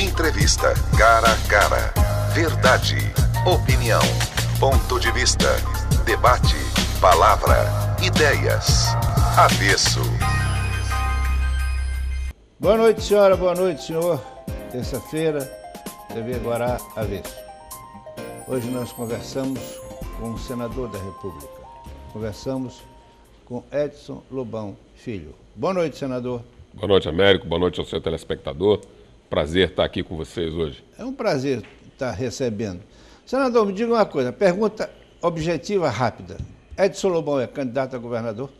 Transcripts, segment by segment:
Entrevista cara a cara. Verdade, opinião, ponto de vista, debate, palavra, ideias. Avesso. Boa noite, senhora. Boa noite, senhor. Terça-feira, TV Guará Avesso. Hoje nós conversamos com o senador da República. Conversamos com Edson Lobão Filho. Boa noite, senador. Boa noite, Américo. Boa noite ao seu telespectador. Prazer estar aqui com vocês hoje. É um prazer estar recebendo. Senador, me diga uma coisa, pergunta objetiva, rápida. Edson Lobão é candidato a governador?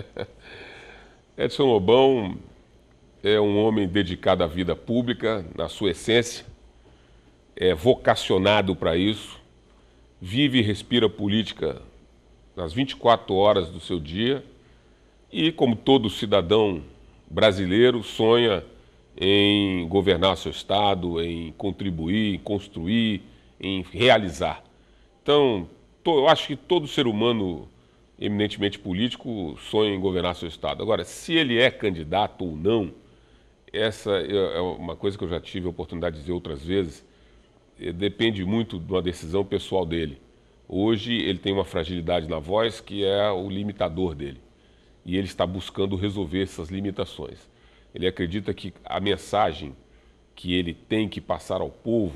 Edson Lobão é um homem dedicado à vida pública, na sua essência, é vocacionado para isso, vive e respira política nas 24 horas do seu dia e, como todo cidadão brasileiro, sonha em governar seu estado, em contribuir, em construir, em realizar. Então, to, eu acho que todo ser humano eminentemente político sonha em governar seu estado. Agora, se ele é candidato ou não, essa é, é uma coisa que eu já tive a oportunidade de dizer outras vezes, eh, depende muito de uma decisão pessoal dele. Hoje ele tem uma fragilidade na voz que é o limitador dele. E ele está buscando resolver essas limitações. Ele acredita que a mensagem que ele tem que passar ao povo,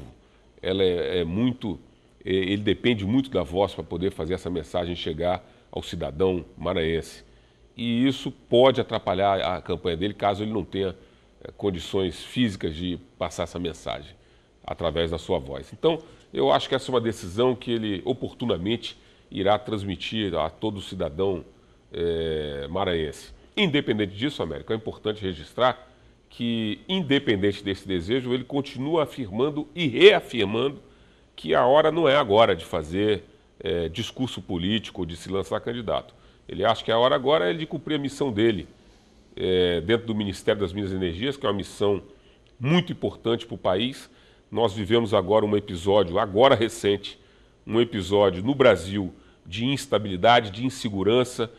ela é, é muito, é, ele depende muito da voz para poder fazer essa mensagem chegar ao cidadão maranhense. E isso pode atrapalhar a campanha dele caso ele não tenha é, condições físicas de passar essa mensagem através da sua voz. Então, eu acho que essa é uma decisão que ele oportunamente irá transmitir a todo cidadão é, maranhense. Independente disso, América, é importante registrar que, independente desse desejo, ele continua afirmando e reafirmando que a hora não é agora de fazer é, discurso político, de se lançar candidato. Ele acha que a hora agora é de cumprir a missão dele é, dentro do Ministério das Minas e Energias, que é uma missão muito importante para o país. Nós vivemos agora um episódio, agora recente, um episódio no Brasil de instabilidade, de insegurança,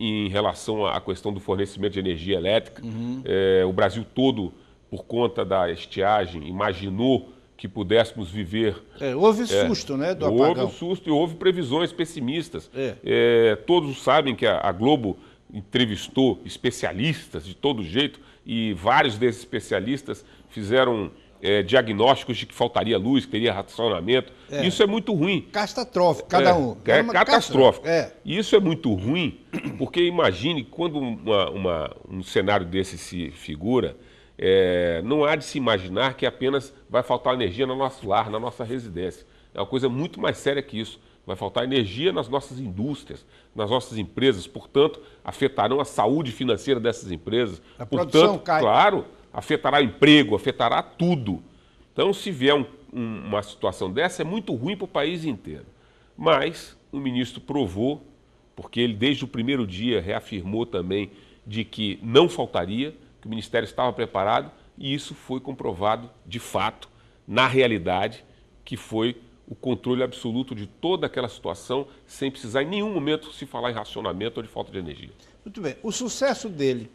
em relação à questão do fornecimento de energia elétrica. Uhum. É, o Brasil todo, por conta da estiagem, imaginou que pudéssemos viver. É, houve é, susto, né? Do houve apagão. susto e houve previsões pessimistas. É. é. todos sabem que a, a, Globo entrevistou especialistas de todo jeito e vários desses especialistas fizeram é, diagnósticos de que faltaria luz, que teria racionamento. É. Isso é muito ruim. Catastrófico, é, cada um. É, é catastrófico. É. E isso é muito ruim, porque imagine quando uma, uma, um cenário desse se figura, é, não há de se imaginar que apenas vai faltar energia no nosso lar, na nossa residência. É uma coisa muito mais séria que isso. Vai faltar energia nas nossas indústrias, nas nossas empresas, portanto, afetarão a saúde financeira dessas empresas. A portanto, produção cai. claro, afetará emprego, afetará tudo. Então, se vier um, um, uma situação dessa, é muito ruim para o país inteiro. Mas o ministro provou, porque ele desde o primeiro dia reafirmou também de que não faltaria, que o Ministério estava preparado, e isso foi comprovado de fato, na realidade, que foi o controle absoluto de toda aquela situação, sem precisar em nenhum momento se falar em racionamento ou de falta de energia. Muito bem. O sucesso dele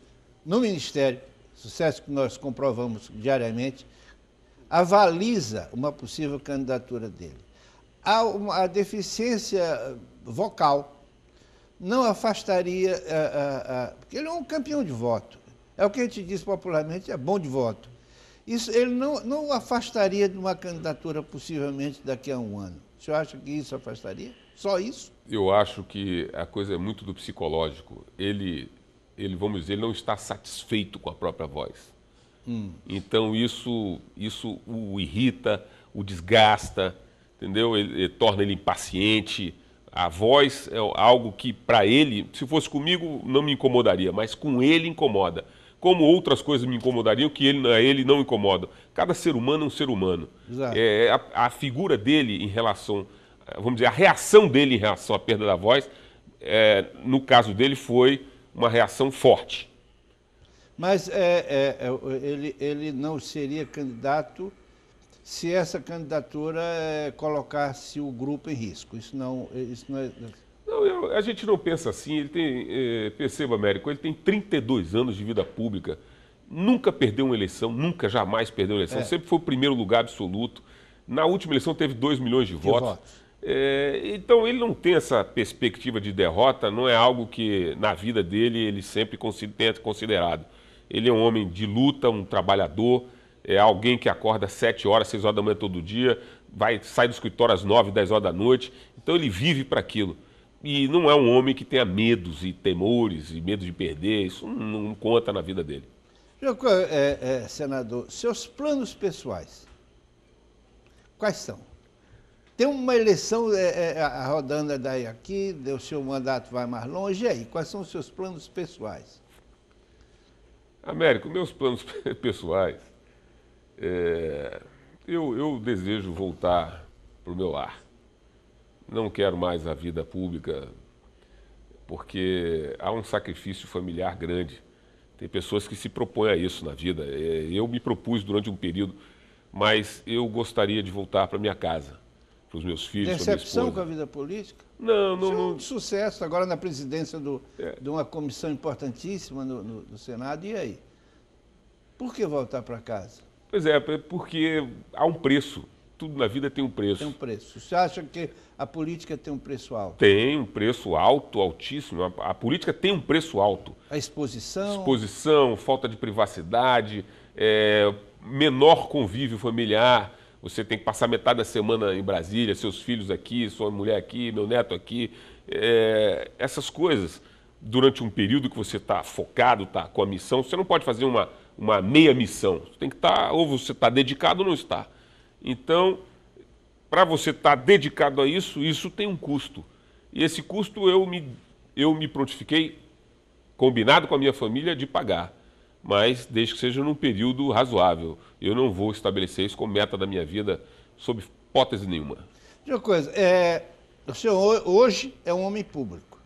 no Ministério sucesso que nós comprovamos diariamente, avaliza uma possível candidatura dele. Há uma deficiência vocal. Não afastaria. A, a, a, porque ele é um campeão de voto. É o que a gente diz popularmente, é bom de voto. Isso ele não, não afastaria de uma candidatura possivelmente daqui a um ano. O senhor acha que isso afastaria? Só isso? Eu acho que a coisa é muito do psicológico. Ele ele, vamos dizer, não está satisfeito com a própria voz. Hum. Então isso, isso o irrita, o desgasta, entendeu? Ele, ele, torna ele impaciente. A voz é algo que para ele, se fosse comigo, não me incomodaria, mas com ele incomoda. Como outras coisas me incomodariam que ele, a ele não incomodam. Cada ser humano é um ser humano. Exato. É, é a, a figura dele em relação, vamos dizer, a reação dele em relação à perda da voz, é, no caso dele foi uma reação forte. Mas é, é, é ele, ele não seria candidato se essa candidatura é, colocasse o grupo em risco. Isso não, isso é, não é. Não, eu, a gente não pensa assim. Ele tem, é, perceba, Américo, ele tem 32 anos de vida pública, nunca perdeu uma eleição, nunca, jamais perdeu uma eleição, é. sempre foi o primeiro lugar absoluto. Na última eleição teve 2 milhões de, de votos. votos. É, então ele não tem essa perspectiva de derrota, não é algo que na vida dele ele sempre tenha considerado. Ele é um homem de luta, um trabalhador, é alguém que acorda às 7 horas, 6 horas da manhã todo dia, vai, sai do escritório às 9, 10 horas da noite. Então ele vive para aquilo. E não é um homem que tenha medos e temores e medo de perder, isso não, não conta na vida dele. É, é, senador, seus planos pessoais, quais são? Tem uma eleição é, é, é rodando é daí aqui, o seu mandato vai mais longe. E aí, quais são os seus planos pessoais? Américo, meus planos pessoais. É, eu, eu desejo voltar para o meu lar. Não quero mais a vida pública, porque há um sacrifício familiar grande. Tem pessoas que se propõem a isso na vida. É, eu me propus durante um período, mas eu gostaria de voltar para minha casa para os meus filhos. Decepção com a vida política? Não, não. É um sucesso agora na presidência do, é. de uma comissão importantíssima no, no, no, Senado. E aí? Por que voltar para casa? Pois é, é, porque há um preço. Tudo na vida tem um preço. Tem um preço. Você acha que a política tem um preço alto? Tem um preço alto, altíssimo. A, a política tem um preço alto. A exposição? Exposição, falta de privacidade, é, menor convívio familiar você tem que passar metade da semana em Brasília, seus filhos aqui, sua mulher aqui, meu neto aqui, é, essas coisas, durante um período que você está focado, está com a missão, você não pode fazer uma, uma meia missão. Você tem que estar, tá, ou você está dedicado ou não está. Então, para você estar tá dedicado a isso, isso tem um custo. E esse custo eu me, eu me prontifiquei, combinado com a minha família, de pagar mas desde que seja num período razoável. Eu não vou estabelecer isso como meta da minha vida, sob hipótese nenhuma. De uma coisa, é, o senhor hoje é um homem público.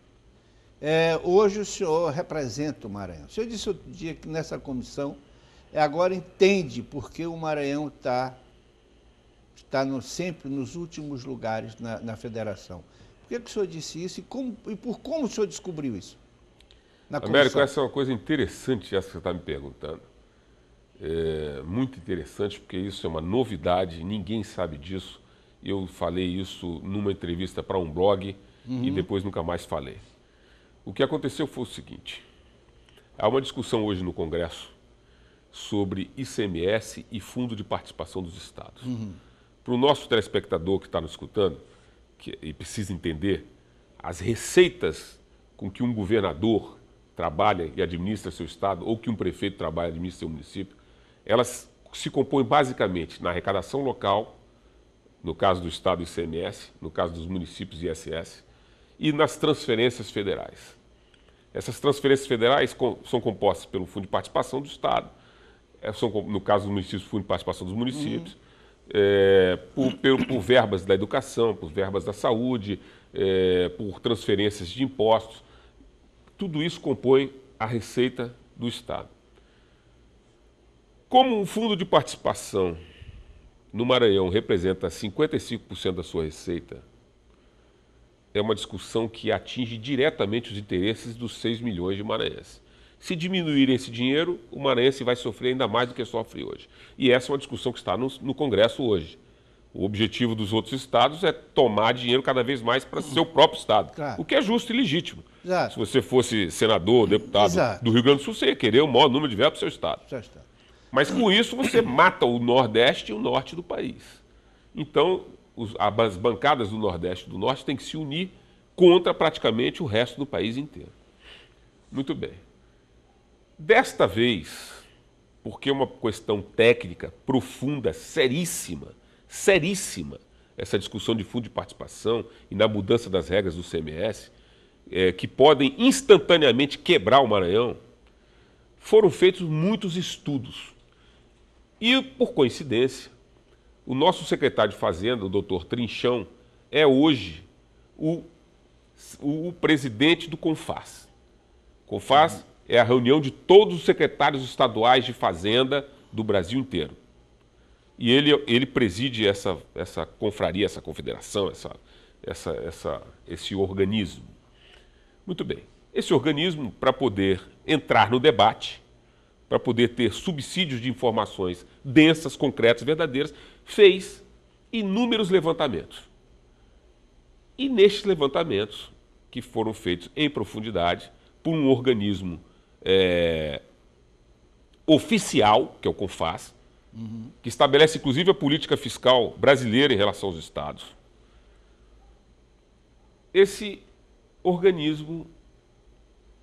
É, hoje o senhor representa o Maranhão. O senhor disse outro dia que nessa comissão é, agora entende por que o Maranhão está tá no, sempre nos últimos lugares na, na federação. Por que, que o senhor disse isso e, como, e por como o senhor descobriu isso? na Américo, essa é uma coisa interessante, essa que você está me perguntando. É, muito interessante, porque isso é uma novidade, ninguém sabe disso. Eu falei isso numa entrevista para um blog uhum. e depois nunca mais falei. O que aconteceu foi o seguinte: há uma discussão hoje no Congresso sobre ICMS e Fundo de Participação dos Estados. Uhum. Para o nosso telespectador que está nos escutando que, e precisa entender, as receitas com que um governador trabalha e administra seu estado, ou que um prefeito trabalha e administra seu município, elas se compõem basicamente na arrecadação local, no caso do estado ICMS, no caso dos municípios ISS, e nas transferências federais. Essas transferências federais são compostas pelo Fundo de Participação do Estado, é, são, no caso dos municípios, Fundo de Participação dos Municípios, uhum. É, por, por, por, verbas da educação, por verbas da saúde, é, por transferências de impostos. Tudo isso compõe a receita do Estado. Como um fundo de participação no Maranhão representa 55% da sua receita, é uma discussão que atinge diretamente os interesses dos 6 milhões de maranhenses. Se diminuir esse dinheiro, o maranhense vai sofrer ainda mais do que sofre hoje. E essa é uma discussão que está no, no Congresso hoje. O objetivo dos outros estados é tomar dinheiro cada vez mais para seu próprio estado, claro. o que é justo e legítimo. Exato. Se você fosse senador, deputado Exato. do Rio Grande do Sul, você ia querer o maior número de verbas para seu estado. Seu estado. Mas com isso você mata o Nordeste e o Norte do país. Então, os, as bancadas do Nordeste e do Norte têm que se unir contra praticamente o resto do país inteiro. Muito bem. Desta vez, porque é uma questão técnica profunda, seríssima, seríssima essa discussão de fundo de participação e na mudança das regras do CMS, é, que podem instantaneamente quebrar o Maranhão, foram feitos muitos estudos. E, por coincidência, o nosso secretário de Fazenda, o doutor Trinchão, é hoje o, o, o presidente do CONFAS. CONFAS é a reunião de todos os secretários estaduais de Fazenda do Brasil inteiro. E ele, ele preside essa, essa confraria, essa confederação, essa, essa, essa, esse organismo. Muito bem. Esse organismo, para poder entrar no debate, para poder ter subsídios de informações densas, concretas, verdadeiras, fez inúmeros levantamentos. E nestes levantamentos, que foram feitos em profundidade por um organismo é, oficial, que é o CONFAS, uhum. que estabelece inclusive a política fiscal brasileira em relação aos estados. Esse organismo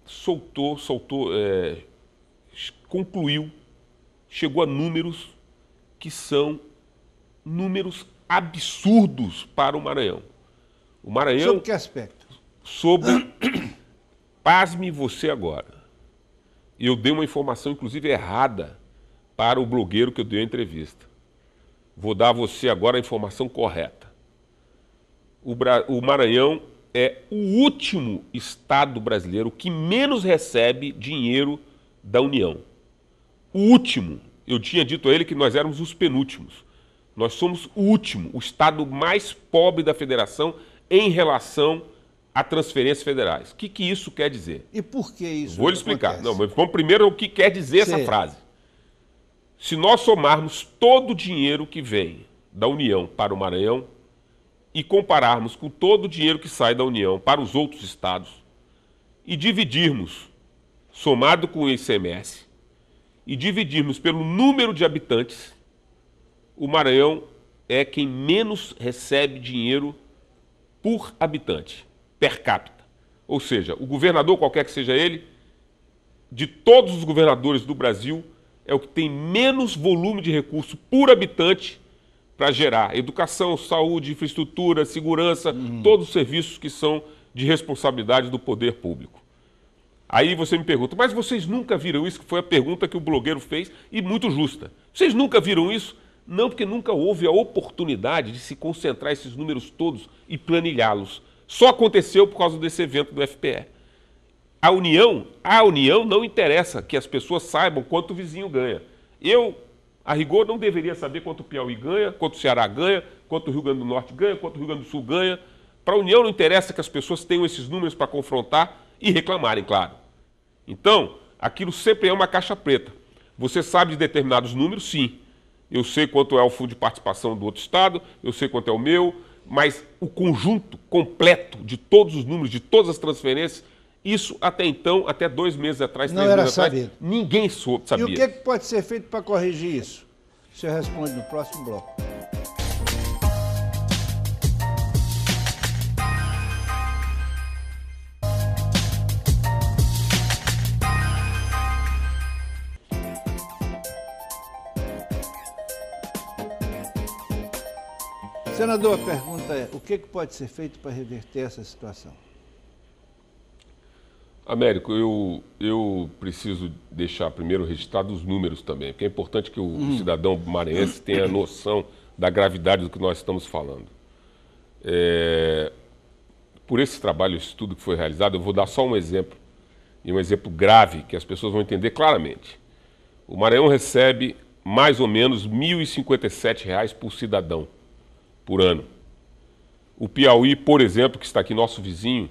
soltou, soltou, é, concluiu, chegou a números que são números absurdos para o Maranhão. O Maranhão. Sobre que aspecto? Sobre. Pasme você agora. Eu dei uma informação, inclusive, errada para o blogueiro que eu dei a entrevista. Vou dar a você agora a informação correta. O, Bra... o Maranhão é o último estado brasileiro que menos recebe dinheiro da União. O último. Eu tinha dito a ele que nós éramos os penúltimos. Nós somos o último, o estado mais pobre da federação em relação a transferências federais. O que, que isso quer dizer? E por que isso? Vou lhe explicar. Acontece? Não, mas vamos primeiro o que quer dizer Sim. essa frase. Se nós somarmos todo o dinheiro que vem da União para o Maranhão e compararmos com todo o dinheiro que sai da União para os outros estados e dividirmos, somado com o ICMS, e dividirmos pelo número de habitantes, o Maranhão é quem menos recebe dinheiro por habitante, per capita. Ou seja, o governador, qualquer que seja ele, de todos os governadores do Brasil, é o que tem menos volume de recurso por habitante para gerar educação, saúde, infraestrutura, segurança, uhum. todos os serviços que são de responsabilidade do poder público. Aí você me pergunta, mas vocês nunca viram isso? Que foi a pergunta que o blogueiro fez e muito justa. Vocês nunca viram isso? Não, porque nunca houve a oportunidade de se concentrar esses números todos e planilhá-los. Só aconteceu por causa desse evento do FPE a união, a união não interessa que as pessoas saibam quanto o vizinho ganha. Eu, a rigor, não deveria saber quanto o Piauí ganha, quanto o Ceará ganha, quanto o Rio Grande do Norte ganha, quanto o Rio Grande do Sul ganha. Para a União não interessa que as pessoas tenham esses números para confrontar e reclamarem, claro. Então, aquilo sempre é uma caixa preta. Você sabe de determinados números, sim. Eu sei quanto é o fundo de participação do outro estado, eu sei quanto é o meu, mas o conjunto completo de todos os números, de todas as transferências, isso até então, até dois meses atrás, não três era meses sabido. atrás, ninguém soube, sabia. E o que, é que pode ser feito para corrigir isso? Você responde no próximo bloco. Senador, a pergunta é: o que, é que pode ser feito para reverter essa situação? Américo, eu, eu preciso deixar primeiro registrado os números também, porque é importante que o, hum. cidadão maranhense tenha noção da gravidade do que nós estamos falando. É, por esse trabalho, estudo que foi realizado, eu vou dar só um exemplo, e um exemplo grave que as pessoas vão entender claramente. O Maranhão recebe mais ou menos R$ 1.057 por cidadão por ano. O Piauí, por exemplo, que está aqui nosso vizinho,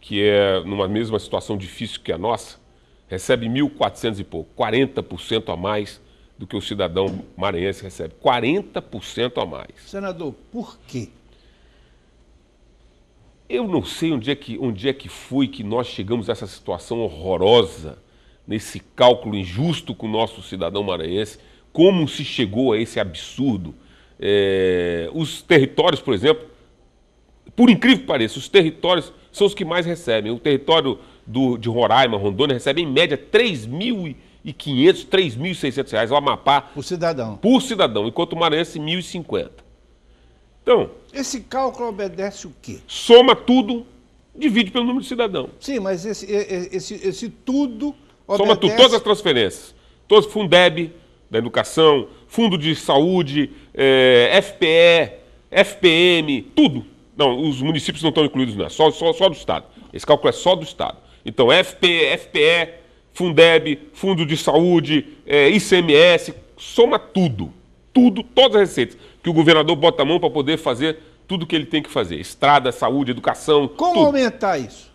que é numa mesma situação difícil que a nossa, recebe 1.400 e pouco, 40% a mais do que o cidadão maranhense recebe. 40% a mais. Senador, por quê? Eu não sei onde é, que, onde é que foi que nós chegamos a essa situação horrorosa, nesse cálculo injusto com o nosso cidadão maranhense, como se chegou a esse absurdo. É, os territórios, por exemplo, por incrível que pareça, os territórios são os que mais recebem. O território do, de Roraima, Rondônia, recebe em média 3.500, 3.600 reais. O Amapá... Por cidadão. Por cidadão, enquanto o Maranhense, 1.050. Então... Esse cálculo obedece o quê? Soma tudo, divide pelo número de cidadão. Sim, mas esse, esse, esse tudo obedece... Soma tudo, todas as transferências. Todos, Fundeb, da educação, fundo de saúde, eh, FPE, FPM, tudo. Não, os municípios não estão incluídos, não. É só, só, só do Estado. Esse cálculo é só do Estado. Então, FP, FPE, Fundeb, Fundo de Saúde, é, ICMS, soma tudo. Tudo, todas as receitas que o governador bota a mão para poder fazer tudo que ele tem que fazer. Estrada, saúde, educação. Como tudo. aumentar isso?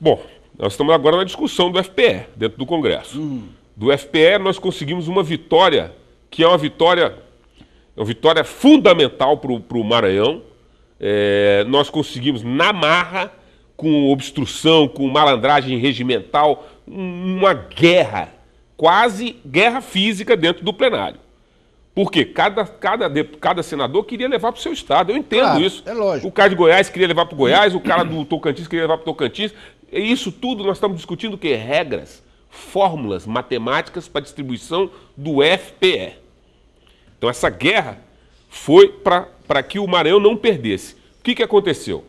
Bom, nós estamos agora na discussão do FPE, dentro do Congresso. Uhum. Do FPE, nós conseguimos uma vitória, que é uma vitória, uma vitória fundamental para o Maranhão é, nós conseguimos, na marra, com obstrução, com malandragem regimental, uma guerra, quase guerra física dentro do plenário. Porque cada, cada, cada senador queria levar para o seu estado. Eu entendo claro, isso. É lógico. O cara de Goiás queria levar para o Goiás, o cara do Tocantins queria levar para o Tocantins. Isso tudo nós estamos discutindo o quê? Regras, fórmulas matemáticas para distribuição do FPE. Então essa guerra foi para para que o Maranhão não perdesse. O que, que aconteceu?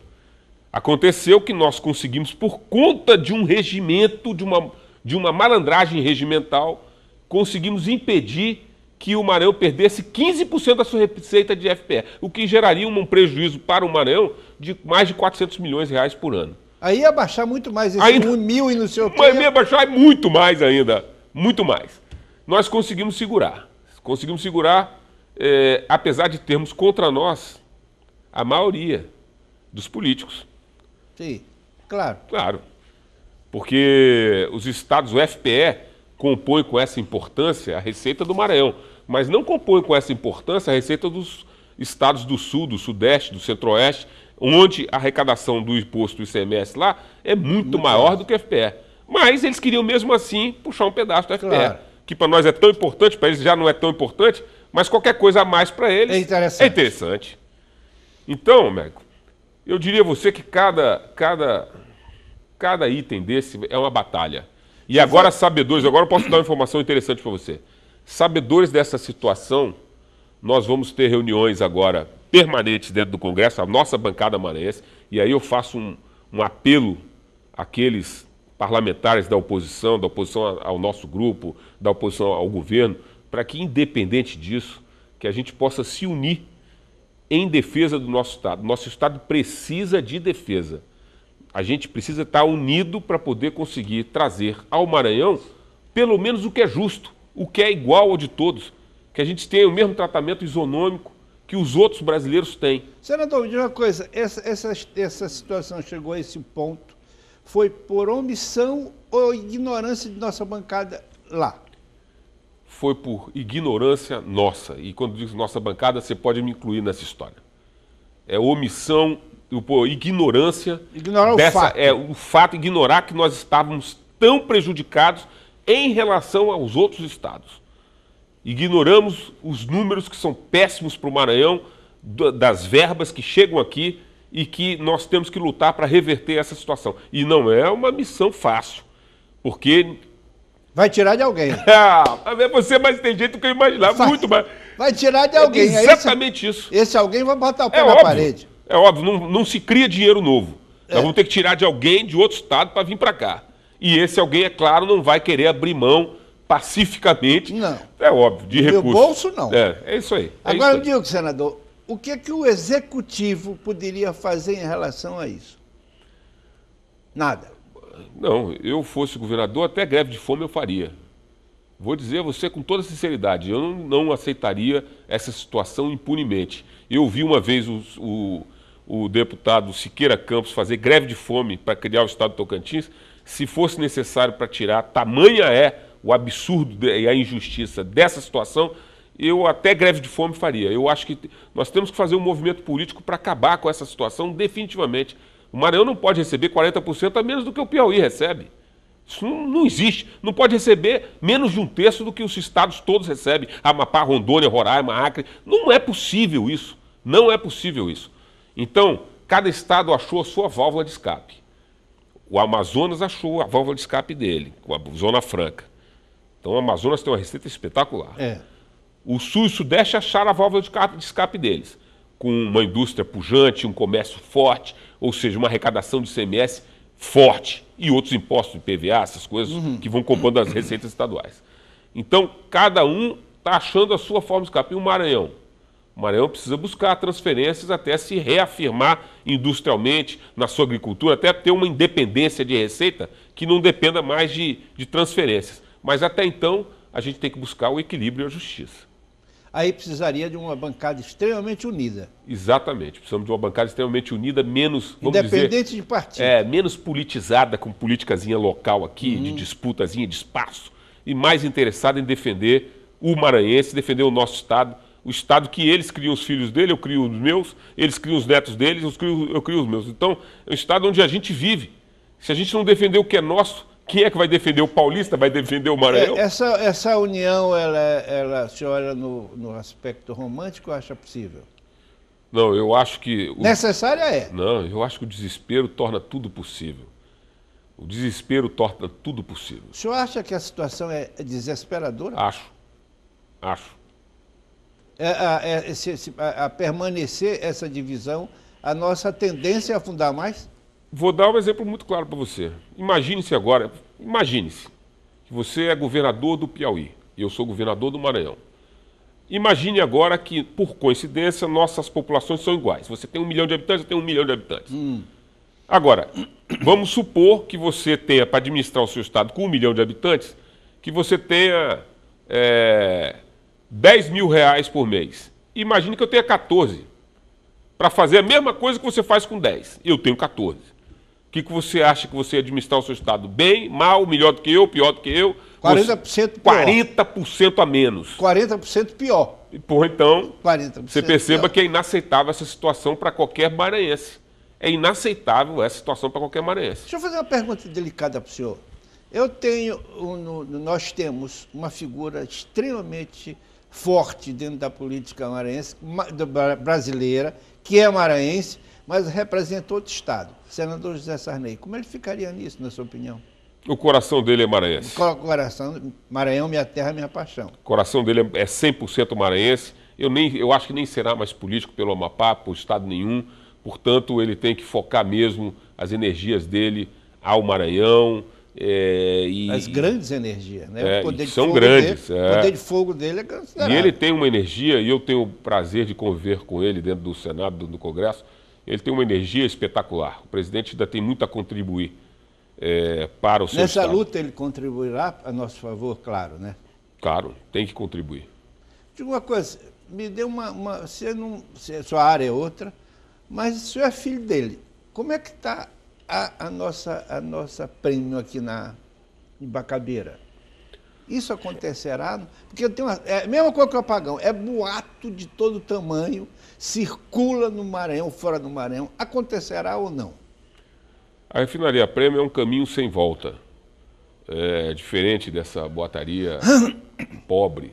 Aconteceu que nós conseguimos, por conta de um regimento, de uma, de uma malandragem regimental, conseguimos impedir que o Maranhão perdesse 15% da sua receita de FPE, o que geraria um prejuízo para o Maranhão de mais de 400 milhões de reais por ano. Aí ia baixar muito mais, esse ainda, 1 mil e no seu tempo. Mas ia baixar muito mais ainda, muito mais. Nós conseguimos segurar, conseguimos segurar é, apesar de termos contra nós a maioria dos políticos. Sim, claro. Claro. Porque os estados, o FPE, compõe com essa importância a receita do Maranhão, mas não compõe com essa importância a receita dos estados do Sul, do Sudeste, do Centro-Oeste, onde a arrecadação do imposto do ICMS lá é muito, muito maior do que o FPE. Mas eles queriam mesmo assim puxar um pedaço do FPE, claro. que para nós é tão importante, para eles já não é tão importante, mas qualquer coisa a mais para eles é interessante. é interessante. Então, Américo, eu diria a você que cada, cada, cada item desse é uma batalha. E agora, sabedores, agora eu posso dar uma informação interessante para você. Sabedores dessa situação, nós vamos ter reuniões agora permanentes dentro do Congresso, a nossa bancada maranhense, e aí eu faço um, um apelo àqueles parlamentares da oposição, da oposição ao nosso grupo, da oposição ao governo, para que, independente disso, que a gente possa se unir em defesa do nosso Estado. Nosso Estado precisa de defesa. A gente precisa estar unido para poder conseguir trazer ao Maranhão pelo menos o que é justo, o que é igual ao de todos, que a gente tenha o mesmo tratamento isonômico que os outros brasileiros têm. Senador, me uma coisa, essa, essa, essa situação chegou a esse ponto, foi por omissão ou ignorância de nossa bancada lá? foi por ignorância nossa. E quando digo nossa bancada, você pode me incluir nessa história. É omissão, ignorância. Ignorar dessa, fato. É, o fato, ignorar que nós estávamos tão prejudicados em relação aos outros estados. Ignoramos os números que são péssimos para o Maranhão, das verbas que chegam aqui e que nós temos que lutar para reverter essa situação. E não é uma missão fácil, porque Ah, é vai tirar de alguém. É, você mais tem jeito que eu imaginar, muito mais. Vai tirar de alguém. É exatamente esse, isso. Esse alguém vai botar o pé é na óbvio, parede. É óbvio, não, não se cria dinheiro novo. É. Nós vamos ter que tirar de alguém de outro estado para vir para cá. E esse alguém, é claro, não vai querer abrir mão pacificamente. Não. É óbvio, de recursos. Meu bolso, não. É, é isso aí. É Agora, isso aí. digo, senador, o que, é que o executivo poderia fazer em relação a isso? Nada. Não, eu fosse governador, até greve de fome eu faria. Vou dizer a você com toda sinceridade, eu não, não aceitaria essa situação impunemente. Eu vi uma vez o, o, o deputado Siqueira Campos fazer greve de fome para criar o Estado do Tocantins, se fosse necessário para tirar, tamanha é o absurdo e a injustiça dessa situação, eu até greve de fome faria. Eu acho que nós temos que fazer um movimento político para acabar com essa situação definitivamente. O Maranhão não pode receber 40% a menos do que o Piauí recebe. Isso não, existe. Não pode receber menos de um terço do que os estados todos recebem. Amapá, Rondônia, Roraima, Acre. Não é possível isso. Não é possível isso. Então, cada estado achou a sua válvula de escape. O Amazonas achou a válvula de escape dele, com a Zona Franca. Então, o Amazonas tem uma receita espetacular. É. O Sul e o Sudeste acharam a válvula de escape deles, com uma indústria pujante, um comércio forte, ou seja, uma arrecadação de CMS forte e outros impostos de PVA, essas coisas uhum. que vão compondo as receitas estaduais. Então, cada um está achando a sua forma de escapar. E o Maranhão? O Maranhão precisa buscar transferências até se reafirmar industrialmente na sua agricultura, até ter uma independência de receita que não dependa mais de, de transferências. Mas até então, a gente tem que buscar o equilíbrio e a justiça aí precisaria de uma bancada extremamente unida. Exatamente, precisamos de uma bancada extremamente unida, menos. Independente dizer, de partido. É, menos politizada, com politicazinha local aqui, hum. de uhum. disputazinha de espaço, e mais interessada em defender o maranhense, defender o nosso Estado, o Estado que eles criam os filhos dele, eu crio os meus, eles criam os netos deles, eu crio, eu crio os meus. Então, é um Estado onde a gente vive. Se a gente não defender o que é nosso, quem é que vai defender? O paulista vai defender o Maranhão? É, essa, essa união, ela, é, ela, se olha no, no aspecto romântico, acha possível? Não, eu acho que. O... Necessária é. Não, eu acho que o desespero torna tudo possível. O desespero torna tudo possível. O senhor acha que a situação é desesperadora? Acho. Acho. É, é, se, se, a, a permanecer essa divisão, a nossa tendência é afundar mais? Vou dar um exemplo muito claro para você. Imagine-se agora, imagine-se que você é governador do Piauí e eu sou governador do Maranhão. Imagine agora que, por coincidência, nossas populações são iguais. Você tem um milhão de habitantes, eu tenho um milhão de habitantes. Hum. Agora, vamos supor que você tenha, para administrar o seu estado com um milhão de habitantes, que você tenha é, 10 mil reais por mês. Imagine que eu tenha 14. Para fazer a mesma coisa que você faz com 10. Eu tenho 14. O que, que você acha que você administrar o seu Estado? Bem, mal, melhor do que eu, pior do que eu? 40% você, pior. 40% a menos. 40% pior. Então, por então, você perceba pior. que é inaceitável essa situação para qualquer maranhense. É inaceitável essa situação para qualquer maranhense. Deixa eu fazer uma pergunta delicada para o senhor. Eu tenho, nós temos uma figura extremamente forte dentro da política maranhense, brasileira, que é maranhense, mas representa outro Estado. Senador José Sarney, como ele ficaria nisso, na sua opinião? O coração dele é maranhense. O coração, Maranhão, minha terra, minha paixão. O coração dele é 100% é maranhense. Eu, nem, eu acho que nem será mais político pelo Amapá, por Estado nenhum. Portanto, ele tem que focar mesmo as energias dele ao Maranhão. É, e, As grandes energias, né? É, o poder de são fogo grandes. Dele, é. O poder de fogo dele é considerável. E ele tem uma energia, e eu tenho o prazer de conviver com ele dentro do Senado, do, do Congresso, ele tem uma energia espetacular. O presidente ainda tem muito a contribuir é, para o seu Nessa estado. luta ele contribuirá a nosso favor, claro, né? Claro, tem que contribuir. Diga uma coisa, me deu uma... uma você não, você, sua área é outra, mas o senhor é filho dele. Como é que está a, a, nossa, a nossa prêmio aqui na Embacabeira? Isso acontecerá? Porque eu tenho uma, é a mesma coisa que o apagão, é boato de todo tamanho circula no Maranhão, fora do Maranhão, acontecerá ou não? A refinaria Prêmio é um caminho sem volta. É diferente dessa boataria pobre,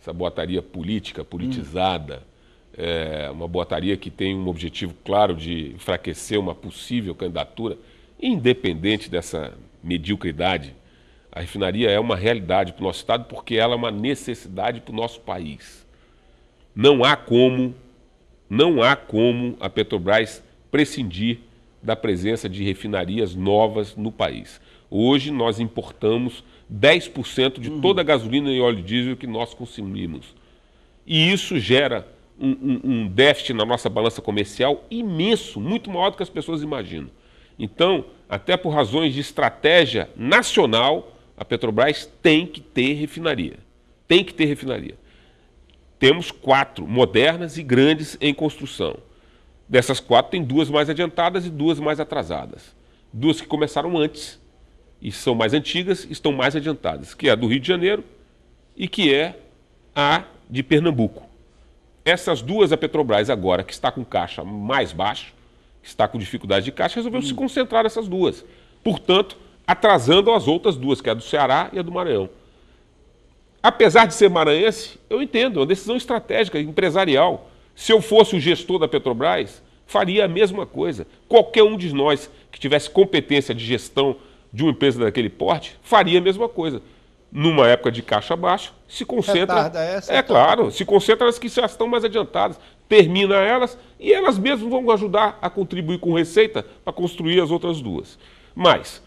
essa boataria política, politizada, hum. é uma boataria que tem um objetivo claro de enfraquecer uma possível candidatura, independente dessa mediocridade. A refinaria é uma realidade para o nosso Estado porque ela é uma necessidade para o nosso país. Não há como não há como a Petrobras prescindir da presença de refinarias novas no país. Hoje nós importamos 10% de uhum. toda a gasolina e óleo diesel que nós consumimos. E isso gera um, um, um, déficit na nossa balança comercial imenso, muito maior do que as pessoas imaginam. Então, até por razões de estratégia nacional, a Petrobras tem que ter refinaria. Tem que ter refinaria temos quatro modernas e grandes em construção. Dessas quatro, tem duas mais adiantadas e duas mais atrasadas. Duas que começaram antes e são mais antigas e estão mais adiantadas, que é a do Rio de Janeiro e que é a de Pernambuco. Essas duas, a Petrobras agora, que está com caixa mais baixo, está com dificuldade de caixa, resolveu hum. se concentrar nessas duas. Portanto, atrasando as outras duas, que é a do Ceará e a do Maranhão apesar de ser maranhense, eu entendo, é uma decisão estratégica, empresarial. Se eu fosse o gestor da Petrobras, faria a mesma coisa. Qualquer um de nós que tivesse competência de gestão de uma empresa daquele porte, faria a mesma coisa. Numa época de caixa baixo, se concentra. essa, é então. claro, se concentra nas que já estão mais adiantadas, termina elas e elas mesmas vão ajudar a contribuir com receita para construir as outras duas. Mas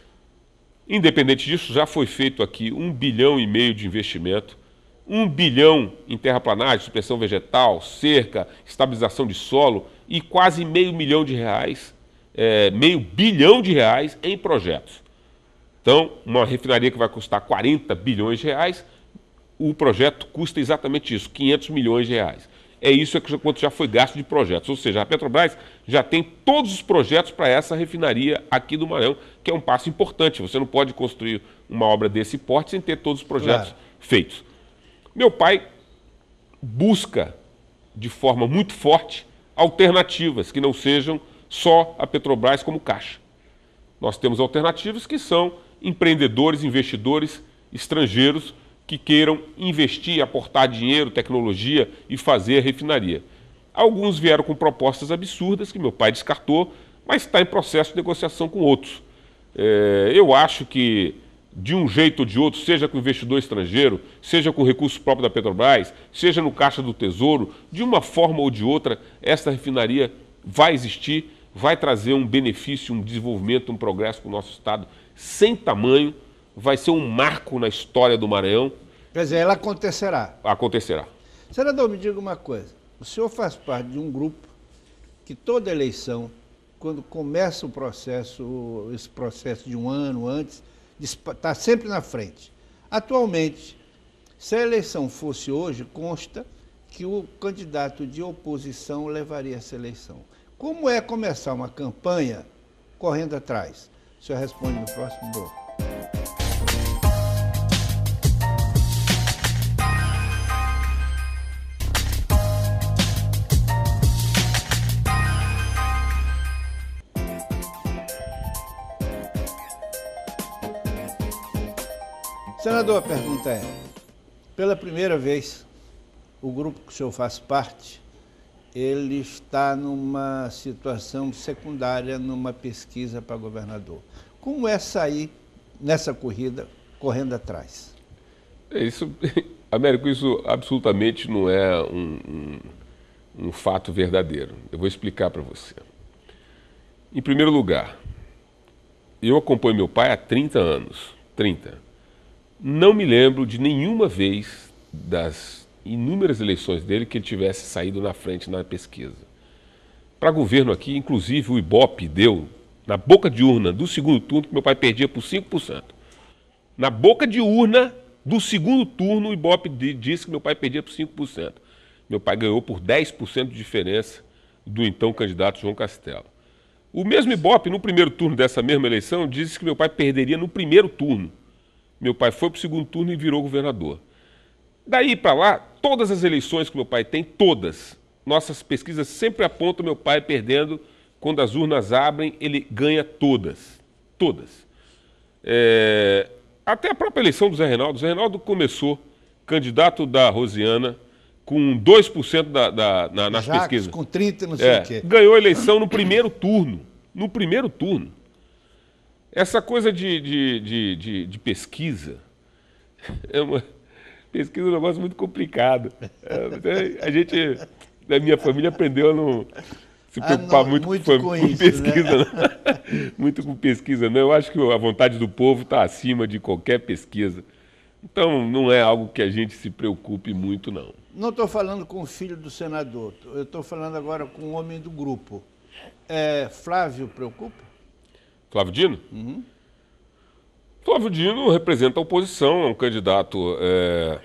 Independente disso, já foi feito aqui um bilhão e meio de investimento, um bilhão em terraplanagem, suspensão vegetal, cerca, estabilização de solo e quase meio milhão de reais, é, meio bilhão de reais em projetos. Então, uma refinaria que vai custar 40 bilhões de reais, o projeto custa exatamente isso, 500 milhões de reais é isso que quanto já foi gasto de projetos. Ou seja, a Petrobras já tem todos os projetos para essa refinaria aqui do Maranhão, que é um passo importante. Você não pode construir uma obra desse porte sem ter todos os projetos claro. feitos. Meu pai busca de forma muito forte alternativas que não sejam só a Petrobras como caixa. Nós temos alternativas que são empreendedores, investidores estrangeiros que queiram investir, aportar dinheiro, tecnologia e fazer a refinaria. Alguns vieram com propostas absurdas que meu pai descartou, mas está em processo de negociação com outros. É, eu acho que, de um jeito ou de outro, seja com investidor estrangeiro, seja com recurso próprio da Petrobras, seja no Caixa do Tesouro, de uma forma ou de outra, essa refinaria vai existir, vai trazer um benefício, um desenvolvimento, um progresso para o nosso Estado sem tamanho vai ser um marco na história do Maranhão. Quer dizer, ela acontecerá. Acontecerá. Senador, me diga uma coisa. O senhor faz parte de um grupo que toda eleição, quando começa o processo, esse processo de um ano antes, está sempre na frente. Atualmente, se a eleição fosse hoje, consta que o candidato de oposição levaria essa eleição. Como é começar uma campanha correndo atrás? O senhor responde no próximo bloco. Governador, a pergunta é: pela primeira vez, o grupo que o senhor faz parte, ele está numa situação secundária numa pesquisa para governador. Como é sair nessa corrida correndo atrás? É isso, Américo, isso absolutamente não é um, um, um fato verdadeiro. Eu vou explicar para você. Em primeiro lugar, eu acompanho meu pai há 30 anos. 30. Não me lembro de nenhuma vez das inúmeras eleições dele que ele tivesse saído na frente na pesquisa. Para governo aqui, inclusive o Ibope deu na boca de urna do segundo turno que meu pai perdia por 5%. Na boca de urna do segundo turno, o Ibope disse que meu pai perdia por 5%. Meu pai ganhou por 10% de diferença do então candidato João Castelo. O mesmo Ibope, no primeiro turno dessa mesma eleição, disse que meu pai perderia no primeiro turno. Meu pai foi para o segundo turno e virou governador. Daí para lá, todas as eleições que meu pai tem, todas, nossas pesquisas sempre apontam meu pai perdendo. Quando as urnas abrem, ele ganha todas. Todas. É... Até a própria eleição do Zé Reinaldo. O Zé Reinaldo começou candidato da Rosiana com 2% da, da, na, nas Jacques, pesquisas. com 30, não sei é, o quê. Ganhou a eleição no primeiro turno. No primeiro turno. Essa coisa de, de, de, de, de pesquisa é uma. Pesquisa é um negócio muito complicado. É, é a gente, da minha família, aprendeu a não se ah, preocupar ah, não, muito, muito, com, com isso, né? pesquisa. Né? muito com pesquisa, não. Eu acho que a vontade do povo está acima de qualquer pesquisa. Então, não é algo que a gente se preocupe muito, não. Não estou falando com o filho do senador, eu estou falando agora com o homem do grupo. É, Flávio preocupa? Flávio Dino? Uhum. Flávio Dino representa a oposição, é um candidato é,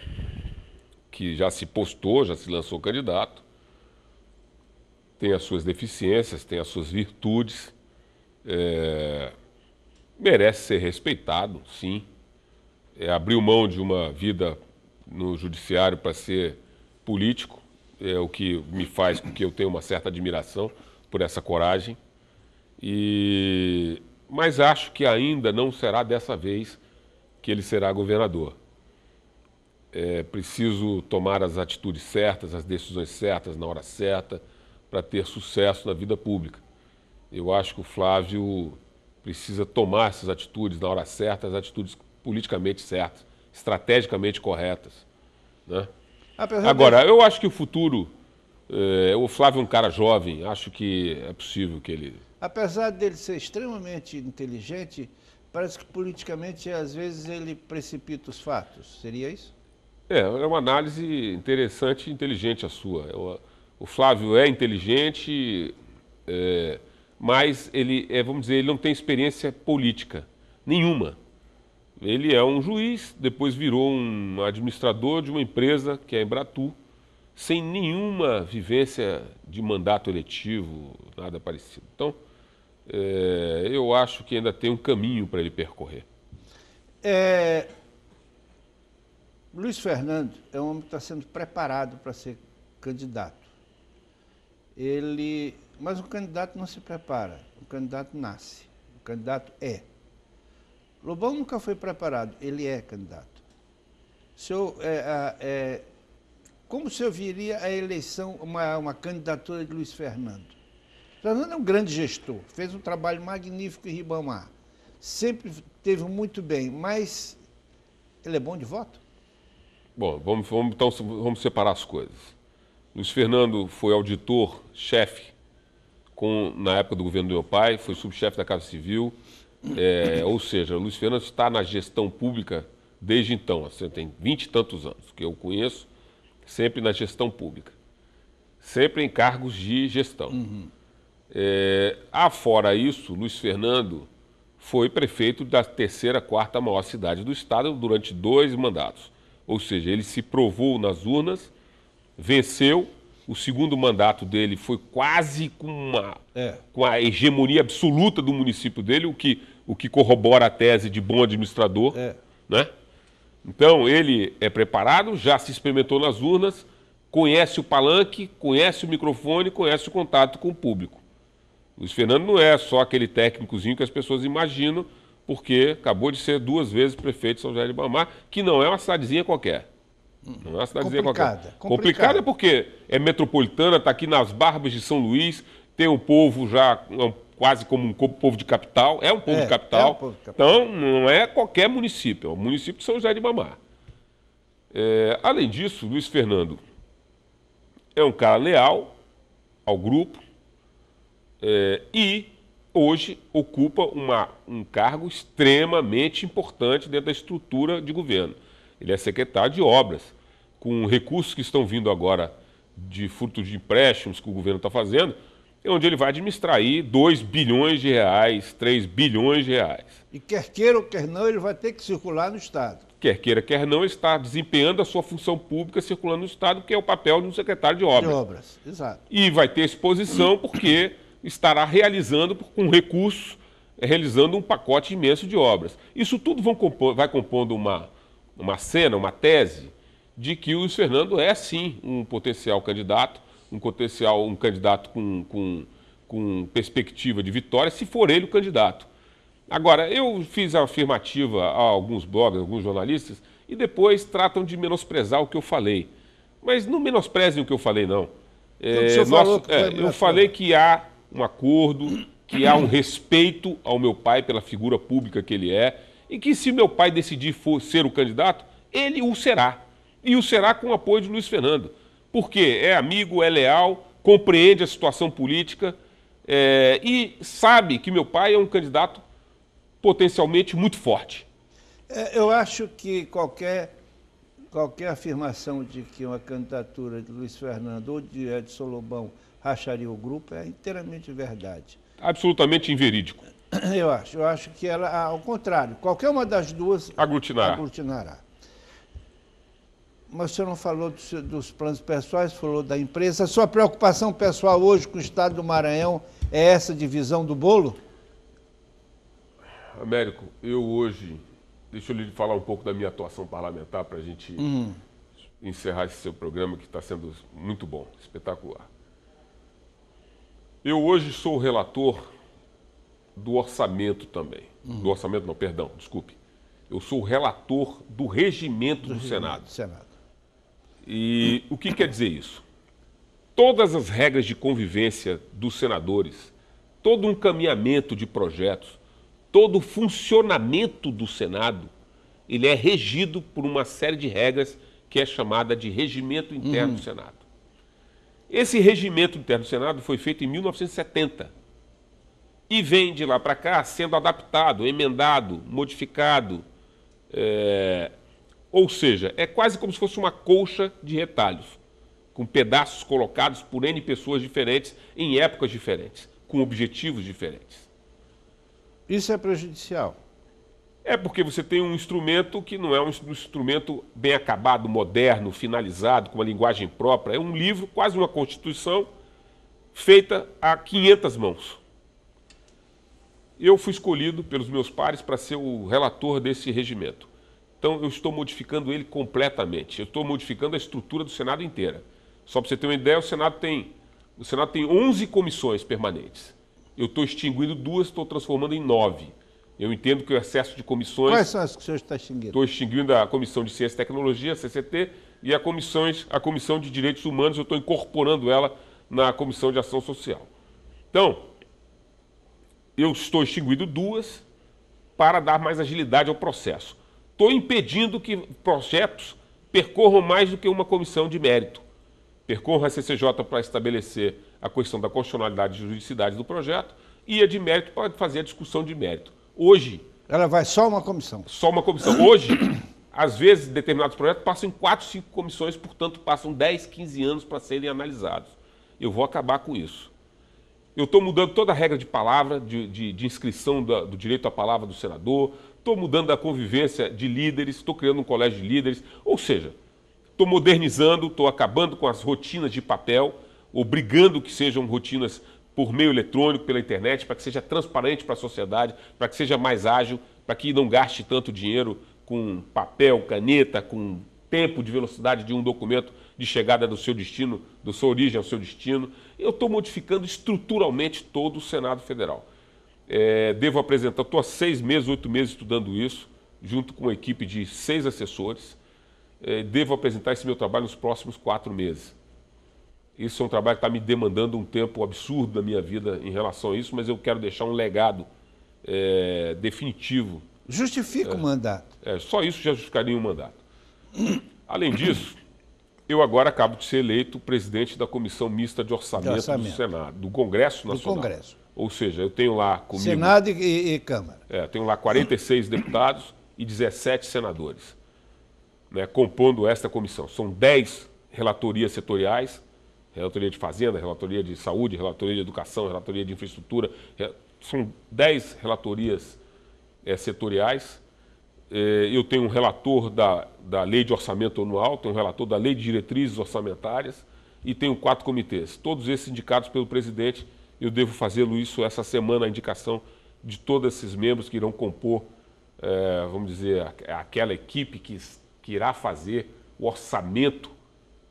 que já se postou, já se lançou candidato. Tem as suas deficiências, tem as suas virtudes. É, merece ser respeitado, sim. É, abriu mão de uma vida no judiciário para ser político, é o que me faz com que eu tenha uma certa admiração por essa coragem. E mas acho que ainda não será dessa vez que ele será governador. É preciso tomar as atitudes certas, as decisões certas, na hora certa, para ter sucesso na vida pública. Eu acho que o Flávio precisa tomar essas atitudes na hora certa, as atitudes politicamente certas, estrategicamente corretas. Né? Apesar Agora, de... eu acho que o futuro. É, o Flávio é um cara jovem, acho que é possível que ele apesar dele ser extremamente inteligente, parece que politicamente, às vezes, ele precipita os fatos. Seria isso? É, é uma análise interessante e inteligente a sua. É o Flávio é inteligente, é, mas ele, é, vamos dizer, ele não tem experiência política nenhuma. Ele é um juiz, depois virou um administrador de uma empresa que é a Embratu, sem nenhuma vivência de mandato eletivo, nada parecido. Então, é, eu acho que ainda tem um caminho para ele percorrer. É... Luiz Fernando é um homem que está sendo preparado para ser candidato. Ele, mas o candidato não se prepara, o candidato nasce, o candidato é. Lobão nunca foi preparado, ele é candidato. é, é, como se eu viria a eleição, uma, uma candidatura de Luiz Fernando? Fernando é um grande gestor, fez um trabalho magnífico em Ribamar. Sempre teve muito bem, mas ele é bom de voto? Bom, vamos, vamos, então, vamos separar as coisas. Luiz Fernando foi auditor-chefe na época do governo do meu pai, foi subchefe da Casa Civil. É, ou seja, Luiz Fernando está na gestão pública desde então, assim, tem vinte e tantos anos que eu conheço, sempre na gestão pública, sempre em cargos de gestão. Uhum. É, afora isso, Luiz Fernando foi prefeito da terceira, quarta maior cidade do estado durante dois mandatos. Ou seja, ele se provou nas urnas, venceu. O segundo mandato dele foi quase com, uma, é. com a hegemonia absoluta do município dele, o que, o que corrobora a tese de bom administrador. É. Né? Então, ele é preparado, já se experimentou nas urnas, conhece o palanque, conhece o microfone, conhece o contato com o público. Luiz Fernando não é só aquele técnicozinho que as pessoas imaginam, porque acabou de ser duas vezes prefeito de São José de Bamar, que não é uma cidadezinha qualquer. Não é uma cidadezinha complicada, qualquer. Complicada. Complicada porque é metropolitana, está aqui nas barbas de São Luís, tem um povo já é quase como um povo de capital, é um povo, é, de capital, é um povo de capital. Então, não é qualquer município, é o município de São José de Bamar. É, além disso, Luiz Fernando é um cara leal ao grupo, é, e hoje ocupa uma, um cargo extremamente importante dentro da estrutura de governo. Ele é secretário de obras, com recursos que estão vindo agora de furto de empréstimos que o governo está fazendo, é onde ele vai administrar aí 2 bilhões de reais, 3 bilhões de reais. E quer queira ou quer não, ele vai ter que circular no Estado. Quer queira, quer não, está desempenhando a sua função pública circulando no Estado, que é o papel de um secretário de obras. De obras, exato. E vai ter exposição porque estará realizando com recursos, eh, realizando um pacote imenso de obras. Isso tudo compor, vai compondo uma, uma cena, uma tese de que o Luiz Fernando é sim um potencial candidato, um potencial um candidato com, com, com perspectiva de vitória, se for ele o candidato. Agora, eu fiz a afirmativa a alguns blogs, alguns jornalistas, e depois tratam de menosprezar o que eu falei. Mas não menosprezem o que eu falei, não. Eh, é, nosso, é, eu falei que há um acordo, que há um respeito ao meu pai pela figura pública que ele é, e que se meu pai decidir for ser o candidato, ele o será. E o será com o apoio de Luiz Fernando. Porque é amigo, é leal, compreende a situação política é, e sabe que meu pai é um candidato potencialmente muito forte. É, eu acho que qualquer qualquer afirmação de que uma candidatura de Luiz Fernando ou de Edson Lobão racharia o grupo é inteiramente verdade. Absolutamente inverídico. Eu acho. Eu acho que ela, ah, ao contrário, qualquer uma das duas aglutinará. aglutinará. Mas o senhor não falou dos, dos planos pessoais, falou da empresa. A sua preocupação pessoal hoje com o estado do Maranhão é essa divisão do bolo? Américo, eu hoje. Deixa eu lhe falar um pouco da minha atuação parlamentar para a gente uhum. encerrar esse seu programa que está sendo muito bom, espetacular. Eu hoje sou o relator do orçamento também. Uhum. Do orçamento não, perdão, desculpe. Eu sou o relator do regimento do, do Senado. Do Senado. E o que quer dizer isso? Todas as regras de convivência dos senadores, todo um caminhamento de projetos, todo o funcionamento do Senado, ele é regido por uma série de regras que é chamada de regimento interno uhum. do Senado. Esse regimento interno do Senado foi feito em 1970 e vem de lá para cá sendo adaptado, emendado, modificado. É... Ou seja, é quase como se fosse uma colcha de retalhos, com pedaços colocados por N pessoas diferentes, em épocas diferentes, com objetivos diferentes. Isso é prejudicial? É porque você tem um instrumento que não é um instrumento bem acabado, moderno, finalizado, com uma linguagem própria. É um livro, quase uma constituição, feita a 500 mãos. Eu fui escolhido pelos meus pares para ser o relator desse regimento. Então eu estou modificando ele completamente. Eu estou modificando a estrutura do Senado inteira. Só para você ter uma ideia, o Senado tem, o Senado tem 11 comissões permanentes. Eu estou extinguindo duas, estou transformando em nove. Eu entendo que o excesso de comissões. Quais são as que o senhor está extinguindo? Estou extinguindo a Comissão de Ciência e Tecnologia, CCT, e a, comissões, a Comissão de Direitos Humanos, eu estou incorporando ela na Comissão de Ação Social. Então, eu estou extinguindo duas para dar mais agilidade ao processo. Estou impedindo que projetos percorram mais do que uma comissão de mérito. Percorram a CCJ para estabelecer a questão da constitucionalidade e juridicidade do projeto e a de mérito para fazer a discussão de mérito. Hoje. Ela vai só uma comissão. Só uma comissão. Hoje, às vezes, determinados projetos passam em 4, 5 comissões, portanto, passam 10, 15 anos para serem analisados. Eu vou acabar com isso. Eu estou mudando toda a regra de palavra, de, de, de inscrição da, do direito à palavra do senador, estou mudando a convivência de líderes, estou criando um colégio de líderes, ou seja, estou modernizando, estou acabando com as rotinas de papel, obrigando que sejam rotinas por meio eletrônico, pela internet, para que seja transparente para a sociedade, para que seja mais ágil, para que não gaste tanto dinheiro com papel, caneta, com tempo de velocidade de um documento de chegada do seu destino, da sua origem ao seu destino. Eu estou modificando estruturalmente todo o Senado Federal. É, devo apresentar, estou há seis meses, oito meses estudando isso, junto com uma equipe de seis assessores. É, devo apresentar esse meu trabalho nos próximos quatro meses. Isso é um trabalho que está me demandando um tempo absurdo da minha vida em relação a isso, mas eu quero deixar um legado é, definitivo. Justifica é, o mandato. É, só isso já justificaria um mandato. Além disso, eu agora acabo de ser eleito presidente da Comissão Mista de Orçamento, de orçamento. do Senado, do Congresso Nacional. Do Congresso. Ou seja, eu tenho lá comigo... Senado e, e Câmara. É, tenho lá 46 deputados e 17 senadores, né, compondo esta comissão. São 10 relatorias setoriais, relatoria de fazenda, relatoria de saúde, relatoria de educação, relatoria de infraestrutura. São 10 relatorias é, setoriais. É, eu tenho um relator da, da lei de orçamento anual, tenho um relator da lei de diretrizes orçamentárias e tenho quatro comitês. Todos esses indicados pelo presidente, eu devo fazê-lo isso essa semana, a indicação de todos esses membros que irão compor, é, vamos dizer, aquela equipe que, que irá fazer o orçamento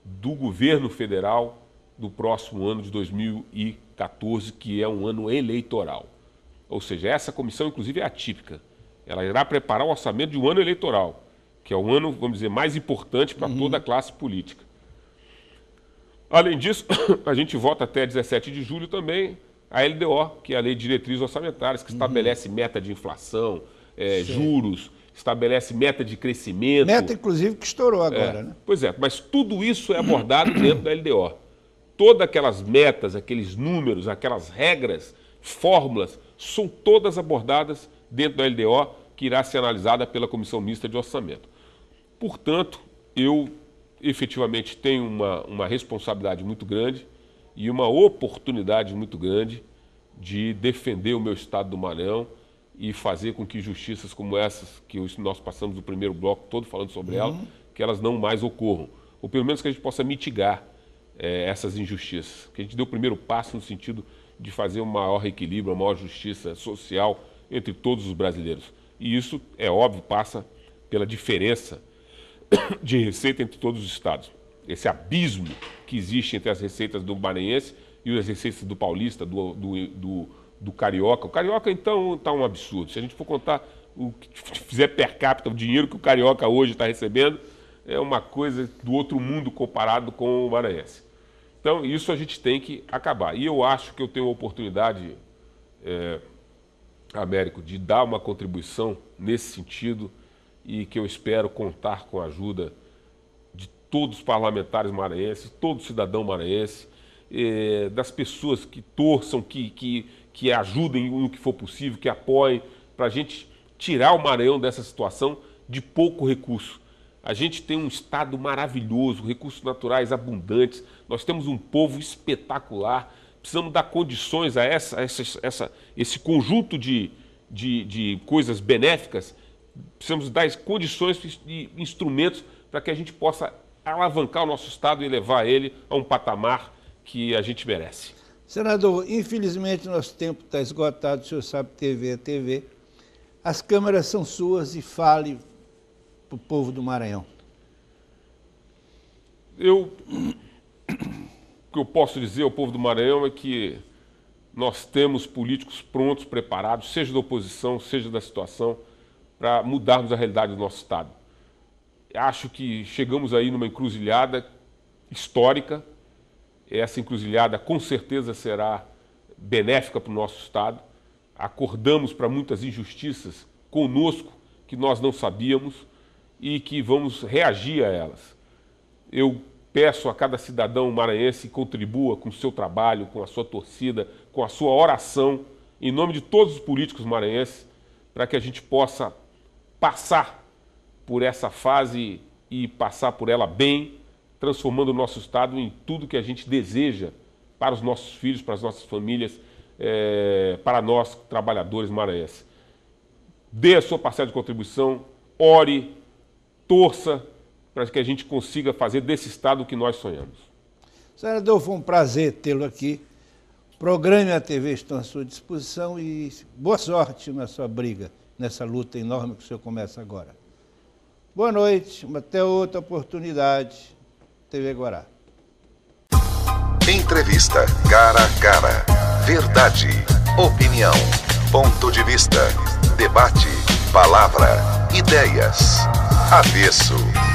do governo federal do próximo ano de 2014, que é um ano eleitoral. Ou seja, essa comissão, inclusive, é atípica. Ela irá preparar o orçamento de um ano eleitoral, que é o ano, vamos dizer, mais importante para uhum. toda a classe política. Além disso, a gente vota até 17 de julho também a LDO, que é a Lei de Diretrizes Orçamentárias, que uhum. estabelece meta de inflação, é, juros, estabelece meta de crescimento. Meta, inclusive, que estourou agora, é. né? Pois é, mas tudo isso é abordado dentro da LDO todas aquelas metas, aqueles números, aquelas regras, fórmulas, são todas abordadas dentro da LDO que irá ser analisada pela Comissão Mista de Orçamento. Portanto, eu efetivamente tenho uma, uma responsabilidade muito grande e uma oportunidade muito grande de defender o meu Estado do Maranhão e fazer com que justiças como essas, que nós passamos o primeiro bloco todo falando sobre uhum. elas, que elas não mais ocorram. Ou pelo menos que a gente possa mitigar é, essas injustiças. Que a gente deu o primeiro passo no sentido de fazer um maior equilíbrio, uma maior justiça social entre todos os brasileiros. E isso, é óbvio, passa pela diferença de receita entre todos os estados. Esse abismo que existe entre as receitas do maranhense e as receitas do paulista, do, do, do, do carioca. O carioca, então, está um absurdo. Se a gente for contar o que fizer per capita, o dinheiro que o carioca hoje está recebendo, é uma coisa do outro mundo comparado com o maranhense. Então, isso a gente tem que acabar. E eu acho que eu tenho a oportunidade, é, Américo, de dar uma contribuição nesse sentido e que eu espero contar com a ajuda de todos os parlamentares maranhenses, todo cidadão maranhense, é, das pessoas que torçam, que, que, que ajudem no que for possível, que apoiem, para a gente tirar o Maranhão dessa situação de pouco recurso. A gente tem um estado maravilhoso, recursos naturais abundantes, nós temos um povo espetacular. Precisamos dar condições a, essa, essa, essa esse conjunto de, de, de coisas benéficas, precisamos dar condições e instrumentos para que a gente possa alavancar o nosso Estado e levar ele a um patamar que a gente merece. Senador, infelizmente nosso tempo está esgotado, o senhor sabe, TV é TV. As câmeras são suas e fale para o povo do Maranhão? Eu, o que eu posso dizer ao povo do Maranhão é que nós temos políticos prontos, preparados, seja da oposição, seja da situação, para mudarmos a realidade do nosso Estado. Acho que chegamos aí numa encruzilhada histórica. Essa encruzilhada com certeza será benéfica para o nosso Estado. Acordamos para muitas injustiças conosco que nós não sabíamos e que vamos reagir a elas. Eu peço a cada cidadão maranhense que contribua com o seu trabalho, com a sua torcida, com a sua oração, em nome de todos os políticos maranhenses, para que a gente possa passar por essa fase e passar por ela bem, transformando o nosso Estado em tudo que a gente deseja para os nossos filhos, para as nossas famílias, é, para nós, trabalhadores maranhenses. Dê a sua parcela de contribuição, ore, torça para que a gente consiga fazer desse Estado o que nós sonhamos. Senador, foi um prazer tê-lo aqui. Programe a TV, estão à sua disposição e boa sorte na sua briga, nessa luta enorme que o senhor começa agora. Boa noite, até outra oportunidade. TV Guará. Entrevista cara a cara. Verdade, opinião, ponto de vista, debate, palavra, ideias. Avesso.